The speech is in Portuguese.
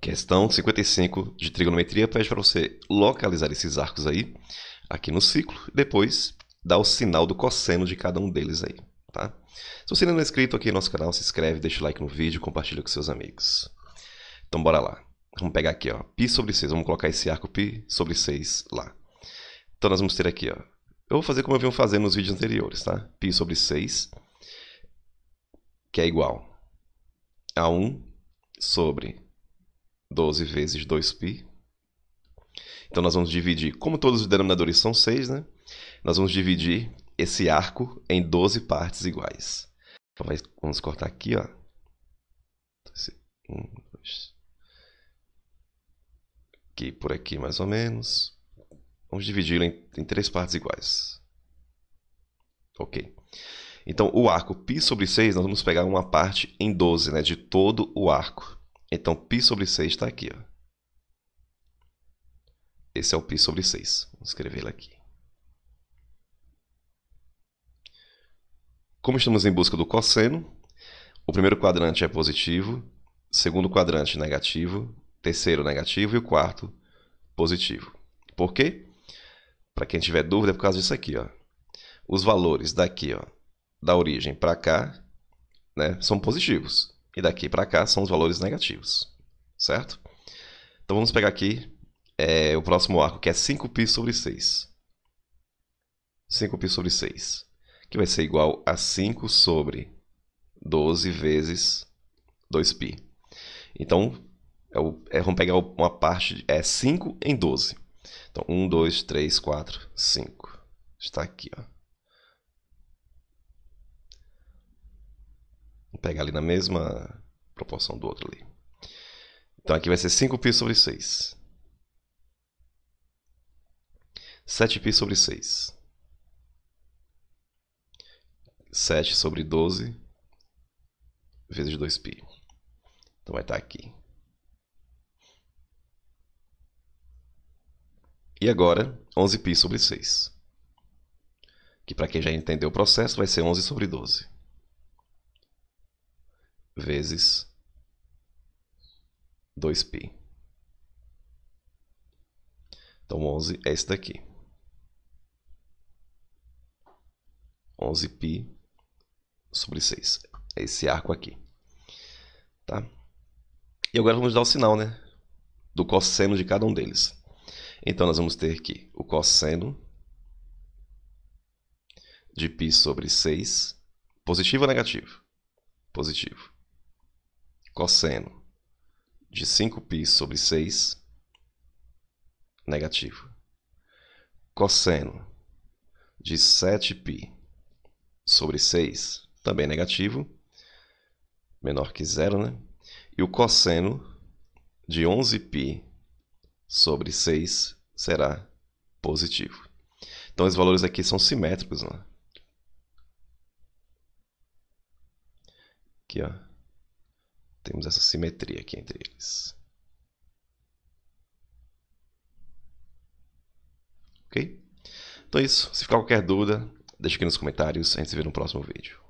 Questão 55 de trigonometria pede para você localizar esses arcos aí, aqui no ciclo, e depois dar o sinal do cosseno de cada um deles aí, tá? Se você não é inscrito aqui no nosso canal, se inscreve, deixa o like no vídeo, compartilha com seus amigos. Então bora lá. Vamos pegar aqui, ó, π sobre 6, vamos colocar esse arco π sobre 6 lá. Então nós vamos ter aqui, ó, eu vou fazer como eu vim fazendo nos vídeos anteriores, tá? π sobre 6, que é igual a 1 sobre 12 vezes 2π. Então nós vamos dividir, como todos os denominadores são 6, né? Nós vamos dividir esse arco em 12 partes iguais. Então, vamos cortar aqui, ó. Um, dois. Aqui por aqui, mais ou menos. Vamos dividi-lo em, em três partes iguais. Ok. Então, o arco π sobre 6, nós vamos pegar uma parte em 12, né? De todo o arco. Então, π sobre 6 está aqui. Ó. Esse é o π sobre 6. Vou escrevê-lo aqui. Como estamos em busca do cosseno, o primeiro quadrante é positivo, o segundo quadrante negativo, terceiro negativo e o quarto positivo. Por quê? Para quem tiver dúvida, é por causa disso aqui. Ó. Os valores daqui, ó, da origem para cá, né, são positivos. E daqui para cá são os valores negativos, certo? Então vamos pegar aqui é, o próximo arco, que é 5π sobre 6. 5π sobre 6, que vai ser igual a 5 sobre 12 vezes 2π. Então, é o, é, vamos pegar uma parte, é 5 em 12. Então, 1, 2, 3, 4, 5. Está aqui, ó. pegar ali na mesma proporção do outro ali. Então aqui vai ser 5π sobre 6. 7π sobre 6. 7 sobre 12 vezes 2π. Então vai estar tá aqui. E agora, 11π sobre 6. Que para quem já entendeu o processo, vai ser 11 sobre 12 vezes 2π. Então, 11 é esse daqui. 11π sobre 6. É esse arco aqui. Tá? E agora vamos dar o sinal, né? Do cosseno de cada um deles. Então, nós vamos ter aqui o cosseno de π sobre 6, positivo ou negativo? Positivo cosseno de 5π sobre 6, negativo. Cosseno de 7π sobre 6, também negativo, menor que zero, né? E o cosseno de 11π sobre 6 será positivo. Então, os valores aqui são simétricos, né? Aqui, ó. Temos essa simetria aqui entre eles. Ok? Então é isso. Se ficar qualquer dúvida, deixa aqui nos comentários. A gente se vê no próximo vídeo.